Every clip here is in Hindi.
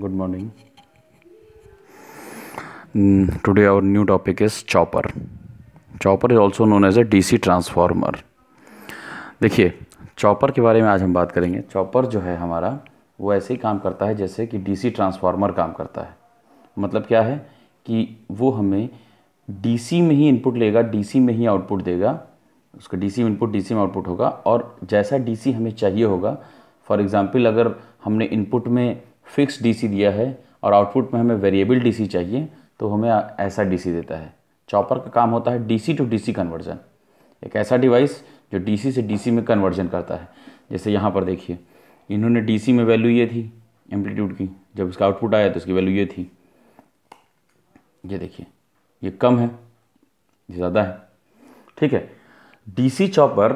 good morning today our new topic is chopper chopper is also known as a D C transformer देखिए चॉपर के बारे में आज हम बात करेंगे चॉपर जो है हमारा वो ऐसे ही काम करता है जैसे कि डीसी ट्रांसफार्मर काम करता है मतलब क्या है कि वो हमें सी में ही इनपुट लेगा सी में ही आउटपुट देगा उसका डी सी इनपुट सी में आउटपुट होगा और जैसा सी हमें चाहिए होगा फॉर एग्ज़ाम्पल अगर हमने इनपुट में फिक्स डीसी दिया है और आउटपुट में हमें वेरिएबल डीसी चाहिए तो हमें ऐसा डीसी देता है चॉपर का काम होता है डीसी टू डीसी कन्वर्जन एक ऐसा डिवाइस जो डीसी से डीसी में कन्वर्जन करता है जैसे यहाँ पर देखिए इन्होंने डीसी में वैल्यू ये थी एम्पलीट्यूड की जब इसका आउटपुट आया तो इसकी वैल्यू ये थी ये देखिए ये कम है ये ज़्यादा है ठीक है डीसी चॉपर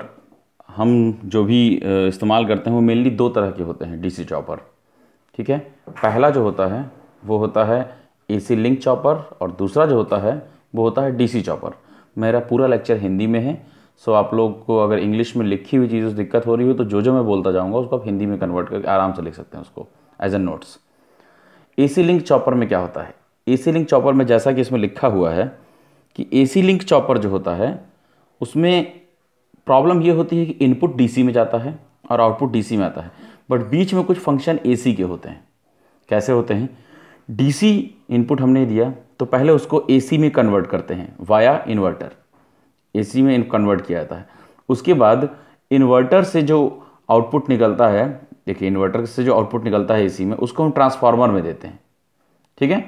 हम जो भी इस्तेमाल करते हैं वो मेनली दो तरह के होते हैं डीसी चॉपर ठीक है पहला जो होता है वो होता है एसी लिंक चॉपर और दूसरा जो होता है वो होता है डीसी चॉपर मेरा पूरा लेक्चर हिंदी में है सो आप लोग को अगर इंग्लिश में लिखी हुई चीज़ दिक्कत हो रही हो तो जो जो मैं बोलता जाऊँगा उसको आप हिंदी में कन्वर्ट करके आराम से लिख सकते हैं उसको as a notes A C link chopper में क्या होता है ए सी लिंक चॉपर में जैसा कि इसमें लिखा हुआ है कि ए सी लिंक चॉपर जो होता है उसमें प्रॉब्लम ये होती है कि इनपुट डीसी में जाता है और आउटपुट डीसी में आता है बट बीच में कुछ फंक्शन ए के होते हैं कैसे होते हैं डी इनपुट हमने दिया तो पहले उसको ए में कन्वर्ट करते हैं वाया इन्वर्टर ए में कन्वर्ट किया जाता है उसके बाद इन्वर्टर से जो आउटपुट निकलता है देखिए इन्वर्टर से जो आउटपुट निकलता है एसी में उसको हम ट्रांसफार्मर में देते हैं ठीक है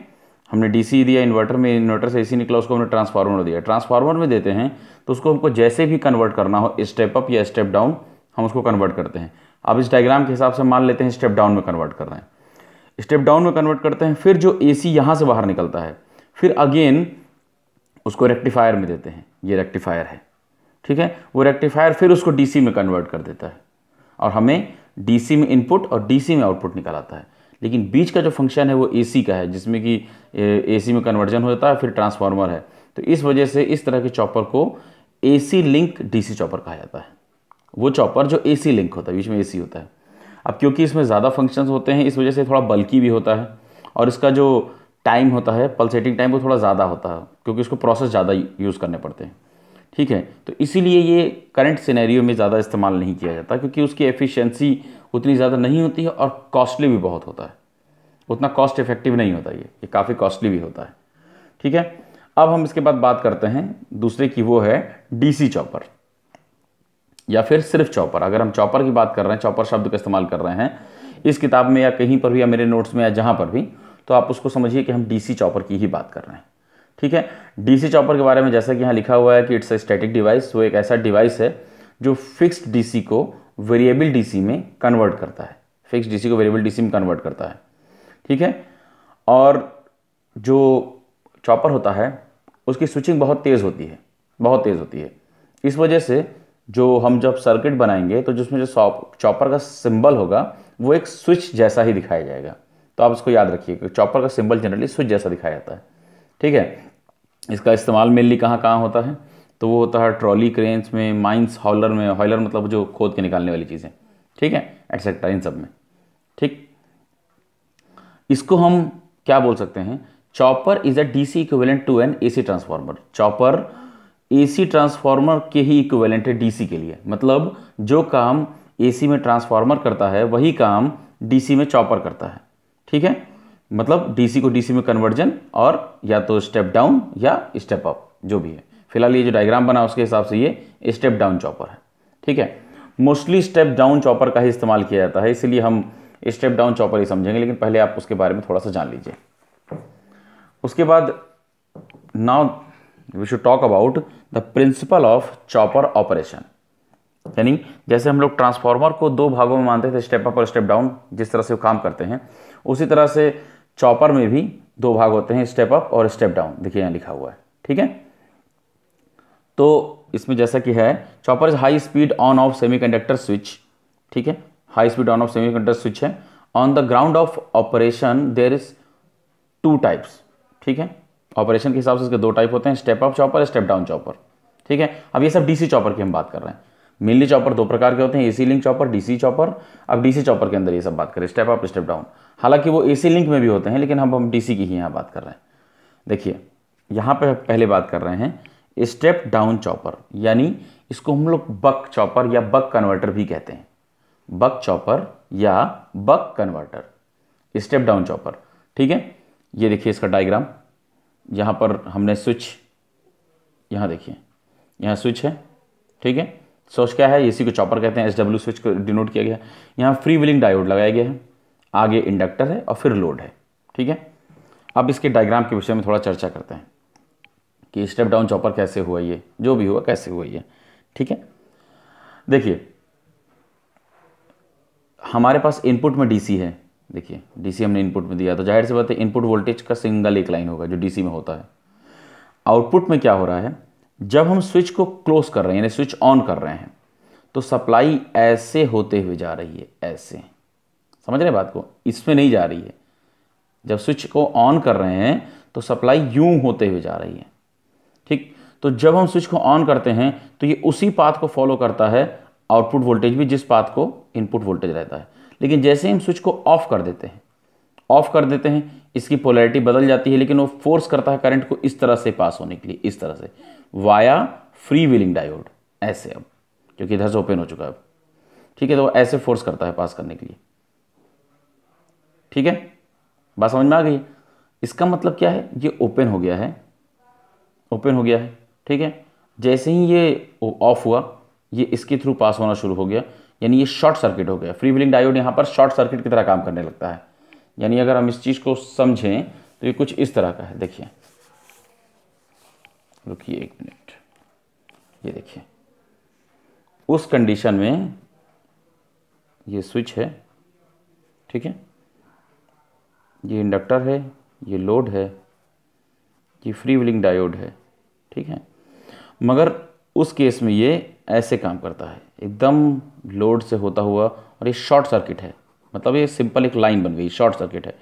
हमने डीसी दिया इन्वर्टर में इन्वर्टर से एसी निकला उसको हमने ट्रांसफार्मर में दिया ट्रांसफार्मर में देते हैं तो उसको हमको जैसे भी कन्वर्ट करना हो स्टेप अप या स्टेप डाउन हम उसको कन्वर्ट करते हैं आप इस डायग्राम के हिसाब से मान लेते हैं स्टेप डाउन में कन्वर्ट कर रहे हैं स्टेप डाउन में कन्वर्ट करते हैं फिर जो ए सी यहाँ से बाहर निकलता है फिर अगेन उसको रेक्टिफायर में देते हैं ये रेक्टिफायर है ठीक है वो रेक्टिफायर फिर उसको सी में कन्वर्ट कर देता है और हमें सी में इनपुट और सी में आउटपुट निकल आता है लेकिन बीच का जो फंक्शन है वो सी का है जिसमें कि सी में कन्वर्जन हो जाता है फिर ट्रांसफार्मर है तो इस वजह से इस तरह के चॉपर को सी लिंक सी चॉपर कहा जाता है वो चॉपर जो ए सी लिंक होता है बीच में ए सी होता है अब क्योंकि इसमें ज़्यादा फंक्शंस होते हैं इस वजह से थोड़ा बल्कि भी होता है और इसका जो टाइम होता है पल्सेटिंग टाइम वो थोड़ा ज़्यादा होता है क्योंकि इसको प्रोसेस ज़्यादा यूज़ करने पड़ते हैं ठीक है तो इसीलिए ये करंट सिनेरियो में ज़्यादा इस्तेमाल नहीं किया जाता क्योंकि उसकी एफिशिएंसी उतनी ज़्यादा नहीं होती है और कॉस्टली भी बहुत होता है उतना कॉस्ट इफेक्टिव नहीं होता ये ये काफ़ी कॉस्टली भी होता है ठीक है अब हम इसके बाद बात करते हैं दूसरे की वो है डी चॉपर या फिर सिर्फ चॉपर अगर हम चॉपर की बात कर रहे हैं चॉपर शब्द का इस्तेमाल कर रहे हैं इस किताब में या कहीं पर भी या मेरे नोट्स में या जहाँ पर भी तो आप उसको समझिए कि हम डीसी चॉपर की ही बात कर रहे हैं ठीक है डीसी चॉपर के बारे में जैसा कि यहाँ लिखा हुआ है कि इट्स अ स्टैटिक डिवाइस वो एक ऐसा डिवाइस है जो फिक्स्ड डीसी को वेरिएबल डीसी में कन्वर्ट करता है फिक्स डीसी को वेरिएबल डीसी में कन्वर्ट करता है ठीक है और जो चॉपर होता है उसकी स्विचिंग बहुत तेज़ होती है बहुत तेज़ होती है इस वजह से जो हम जब सर्किट बनाएंगे तो जिसमें जो चॉपर का सिंबल होगा वो एक स्विच जैसा ही दिखाया जाएगा तो आप इसको याद रखिए चॉपर का सिंबल जनरली स्विच जैसा दिखाया जाता है ठीक है इसका इस्तेमाल मेनली कहाँ कहाँ होता है तो वो होता है ट्रॉली क्रेन्स में माइंस हॉलर में हॉलर मतलब जो खोद के निकालने वाली चीज़ें ठीक है एटसेट्रा इन सब में ठीक इसको हम क्या बोल सकते हैं chopper is a D C equivalent to an AC transformer chopper AC transformer के ही इक्विवेलेंट है डीसी के लिए मतलब जो काम एसी में ट्रांसफार्मर करता है वही काम डीसी में चॉपर करता है ठीक है मतलब डीसी को डीसी में कन्वर्जन और या तो स्टेप डाउन या स्टेप अप जो भी है फिलहाल ये जो डायग्राम बना उसके हिसाब से ये स्टेप डाउन चॉपर है ठीक है मोस्टली स्टेप डाउन चॉपर का ही इस्तेमाल किया जाता है इसलिए हम स्टेप डाउन चॉपर ही समझेंगे लेकिन पहले आप उसके बारे में थोड़ा सा जान लीजिए उसके बाद now we should talk about the principle of chopper operation यानी जैसे हम लोग ट्रांसफॉर्मर को दो भागों में मानते थे स्टेप अप और स्टेप डाउन जिस तरह से वो काम करते हैं उसी तरह से चॉपर में भी दो भाग होते हैं स्टेप अप और स्टेप डाउन देखिए यहाँ लिखा हुआ है ठीक है तो इसमें जैसा कि है chopper is high speed on off conductor switch ठीक है high speed on off conductor switch है on the ground of operation there is two types ठीक है ऑपरेशन के हिसाब से इसके दो टाइप होते हैं step up chopper step down chopper ठीक है अब ये सब डीसी चॉपर की हम बात कर रहे हैं मेनली चॉपर दो प्रकार के होते हैं AC link chopper DC chopper अब डीसी चॉपर के अंदर ये सब बात करें स्टेप अप स्टेप डाउन हालांकि वो एसी लिंक में भी होते हैं लेकिन हम हम डीसी की ही यहाँ बात कर रहे हैं देखिए यहाँ पे पहले बात कर रहे हैं स्टेप डाउन चॉपर यानी इसको हम लोग बक चॉपर या बक कन्वर्टर भी कहते हैं बक चॉपर या buck converter step down chopper ठीक है ये देखिए इसका डायग्राम यहाँ पर हमने स्विच यहाँ देखिए यहाँ स्विच है ठीक है सोच क्या है इसी को चॉपर कहते हैं एस डब्ल्यू स्विच को डिनोट किया गया है यहाँ फ्री विलिंग डायोड लगाया गया है आगे इंडक्टर है और फिर लोड है ठीक है अब इसके डायग्राम के विषय में थोड़ा चर्चा करते हैं कि स्टेप डाउन चॉपर कैसे हुआ ये जो भी हुआ कैसे हुआ ये ठीक है देखिए हमारे पास इनपुट में डीसी है देखिए डीसी हमने इनपुट में दिया तो जाहिर सी बात है इनपुट वोल्टेज का सिंगल एक लाइन होगा जो डीसी में होता है आउटपुट में क्या हो रहा है जब हम स्विच को क्लोज कर रहे हैं यानी स्विच ऑन कर रहे हैं तो सप्लाई ऐसे होते हुए जा रही है ऐसे समझ रहे बात को इसमें नहीं जा रही है जब स्विच को ऑन कर रहे हैं तो सप्लाई यूं होते हुए जा रही है ठीक तो जब हम स्विच को ऑन करते हैं तो ये उसी पाथ को फॉलो करता है आउटपुट वोल्टेज भी जिस पाथ को इनपुट वोल्टेज रहता है लेकिन जैसे हम स्विच को ऑफ कर देते हैं ऑफ कर देते हैं इसकी पोलैरिटी बदल जाती है लेकिन वो फोर्स करता है करंट को इस तरह से पास होने के लिए इस तरह से वाया फ्री व्हीलिंग डायोड ऐसे अब क्योंकि इधर से ओपन हो चुका है अब ठीक है तो ऐसे फोर्स करता है पास करने के लिए ठीक है बात समझ में आ गई इसका मतलब क्या है ये ओपन हो गया है ओपन हो गया है ठीक है जैसे ही ये ऑफ हुआ ये इसके थ्रू पास होना शुरू हो गया यानी ये शॉर्ट सर्किट हो गया फ्री व्हीलिंग डायोड यहाँ पर शॉर्ट सर्किट की तरह काम करने लगता है यानी अगर हम इस चीज़ को समझें तो ये कुछ इस तरह का है देखिए रुकिए एक मिनट ये देखिए उस कंडीशन में ये स्विच है ठीक है ये इंडक्टर है ये लोड है ये फ्री व्हीलिंग डायोड है ठीक है मगर उस केस में ये ऐसे काम करता है एकदम लोड से होता हुआ और ये शॉर्ट सर्किट है मतलब ये सिंपल एक लाइन बन गई शॉर्ट सर्किट है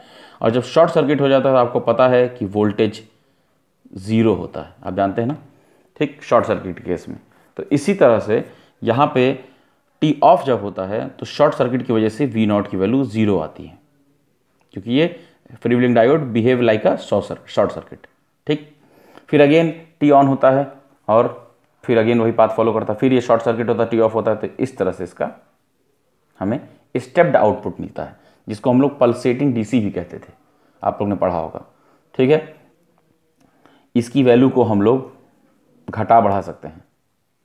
और जब शॉर्ट सर्किट हो जाता है तो आपको पता है कि वोल्टेज ज़ीरो होता है आप जानते हैं ना ठीक शॉर्ट सर्किट केस में तो इसी तरह से यहाँ पे टी ऑफ जब होता है तो शॉर्ट सर्किट की वजह से वी नॉट की वैल्यू ज़ीरो आती है क्योंकि ये freewheeling diode behave like a short circuit ठीक फिर अगेन टी ऑन होता है और फिर अगेन वही पाथ फॉलो करता फिर ये शॉर्ट सर्किट होता टी ऑफ होता है तो इस तरह से इसका हमें स्टेप्ड आउटपुट मिलता है जिसको हम लोग पल्सेटिंग डीसी भी कहते थे आप लोग ने पढ़ा होगा ठीक है इसकी वैल्यू को हम लोग घटा बढ़ा सकते हैं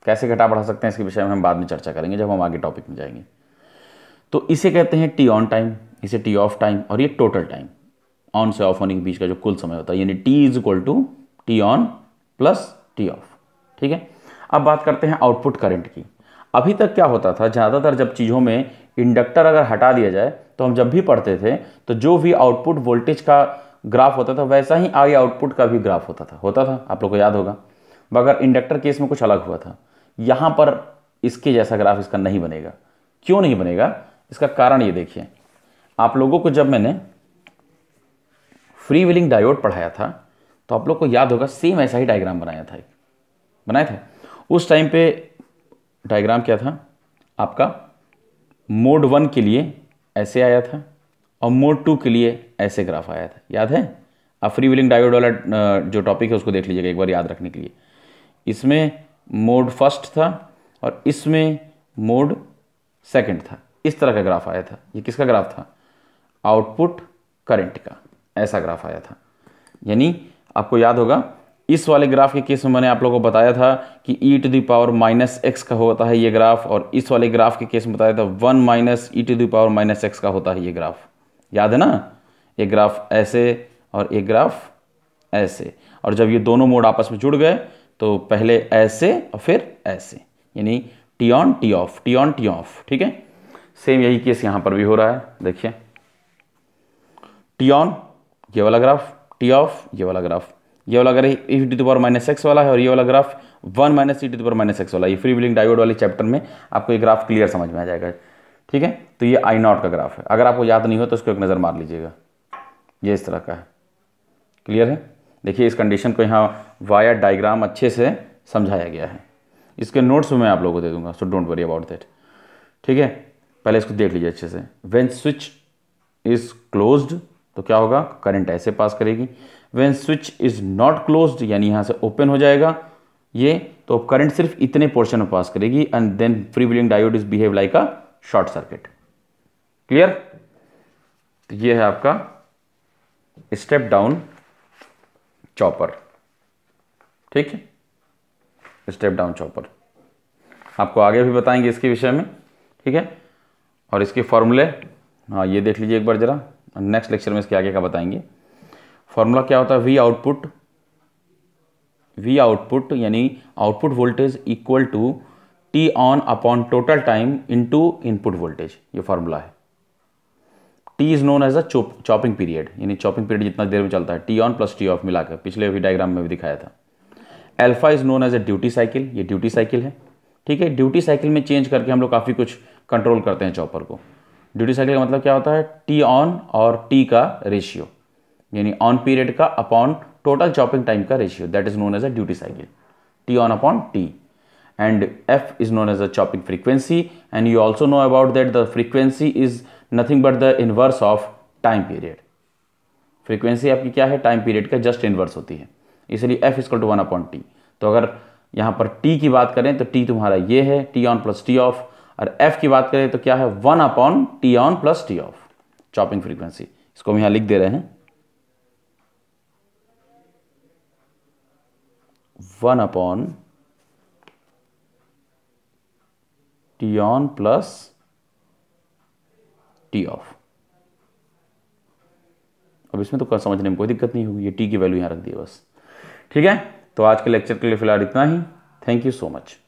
कैसे घटा बढ़ा सकते हैं इसके विषय में हम बाद में चर्चा करेंगे जब हम आगे टॉपिक में जाएंगे तो इसे कहते हैं टी ऑन टाइम इसे टी ऑफ टाइम और ये टोटल टाइम ऑन से ऑफ होने के बीच का जो कुल समय होता है यानी T is equal to T on plus T off ठीक है अब बात करते हैं आउटपुट करंट की अभी तक क्या होता था ज़्यादातर जब चीज़ों में इंडक्टर अगर हटा दिया जाए तो हम जब भी पढ़ते थे तो जो भी आउटपुट वोल्टेज का ग्राफ होता था वैसा ही आई आउटपुट का भी ग्राफ होता था होता था आप लोग को याद होगा मगर इंडक्टर केस में कुछ अलग हुआ था यहाँ पर इसके जैसा ग्राफ इसका नहीं बनेगा क्यों नहीं बनेगा इसका कारण ये देखिए आप लोगों को जब मैंने फ्री व्हीलिंग डायोड पढ़ाया था तो आप लोग को याद होगा सेम ऐसा ही डायग्राम बनाया था एक बनाया था उस टाइम पे डायग्राम क्या था आपका मोड वन के लिए ऐसे आया था और मोड टू के लिए ऐसे ग्राफ आया था याद है आप फ्री विलिंग डायोड वाला जो टॉपिक है उसको देख लीजिएगा एक बार याद रखने के लिए इसमें मोड फर्स्ट था और इसमें मोड सेकंड था इस तरह का ग्राफ आया था ये किसका ग्राफ था आउटपुट करंट का ऐसा ग्राफ आया था यानी आपको याद होगा इस वाले ग्राफ के केस में मैंने आप लोगों को बताया था कि E to the power minus X का होता है ये ग्राफ और इस वाले ग्राफ के केस में बताया था one minus E to the power minus X का होता है ये ग्राफ याद है ना ये ग्राफ ऐसे और ये ग्राफ ऐसे और जब ये दोनों मोड आपस में जुड़ गए तो पहले ऐसे और फिर ऐसे यानी T on T off T on T off ठीक है सेम यही केस यहां पर भी हो रहा है देखिए टी ऑन ये वाला ग्राफ टी ऑफ ये वाला ग्राफ ये वाला अगर E to power minus X वाला है और ये वाला graph one minus E to power minus X वाला ये फ्री विलिंग डायोड वाले चैप्टर में आपको ये ग्राफ क्लियर समझ में आ जाएगा ठीक है तो ये आई नॉट का ग्राफ है अगर आपको याद नहीं हो तो उसको एक नज़र मार लीजिएगा ये इस तरह का है क्लियर है देखिए इस कंडीशन को यहाँ वाया डायग्राम अच्छे से समझाया गया है इसके नोट्स मैं आप लोगों को दे दूंगा so don't worry about that ठीक है पहले इसको देख लीजिए अच्छे से वेन स्विच इज़ क्लोज्ड तो क्या होगा करंट ऐसे पास करेगी when switch is not close यानी यहां से ओपन हो जाएगा ये तो करंट सिर्फ इतने पोर्शन में पास करेगी and then free diode is behave like a short circuit clear तो ये है आपका स्टेप डाउन चॉपर ठीक है स्टेप डाउन चॉपर आपको आगे भी बताएंगे इसके विषय में ठीक है और इसके फॉर्मूले हाँ ये देख लीजिए एक बार ज़रा नेक्स्ट लेक्चर में इसके आगे का बताएंगे फॉर्मूला क्या होता है वी आउटपुट वी आउटपुट यानी output voltage equal to T on upon total time into input voltage ये फॉर्मूला है T is known as a chopping period यानी चॉपिंग पीरियड जितना देर में चलता है T on plus T off मिलाकर पिछले भी डायग्राम में भी दिखाया था alpha is known as a duty cycle ये ड्यूटी साइकिल है ठीक है ड्यूटी साइकिल में चेंज करके हम लोग काफ़ी कुछ कंट्रोल करते हैं चॉपर को ड्यूटी साइकिल का मतलब क्या होता है टी ऑन और टी का रेशियो यानी ऑन पीरियड का अपॉन टोटल चॉपिंग टाइम का ratio that is known as a duty cycle T on upon T and F is known as a chopping frequency and you also know about that the frequency is nothing but the inverse of time period frequency आपकी क्या है टाइम पीरियड का जस्ट इनवर्स होती है इसलिए F is to one upon T तो अगर यहाँ पर टी की बात करें तो टी तुम्हारा ये है T on plus T off और एफ की बात करें तो क्या है one upon T on plus T off chopping frequency इसको हम यहां लिख दे रहे हैं one upon T on plus T off अब इसमें तो समझने में कोई दिक्कत नहीं होगी ये टी की वैल्यू यहां रख दी बस ठीक है तो आज के लेक्चर के लिए फिलहाल इतना ही थैंक यू सो मच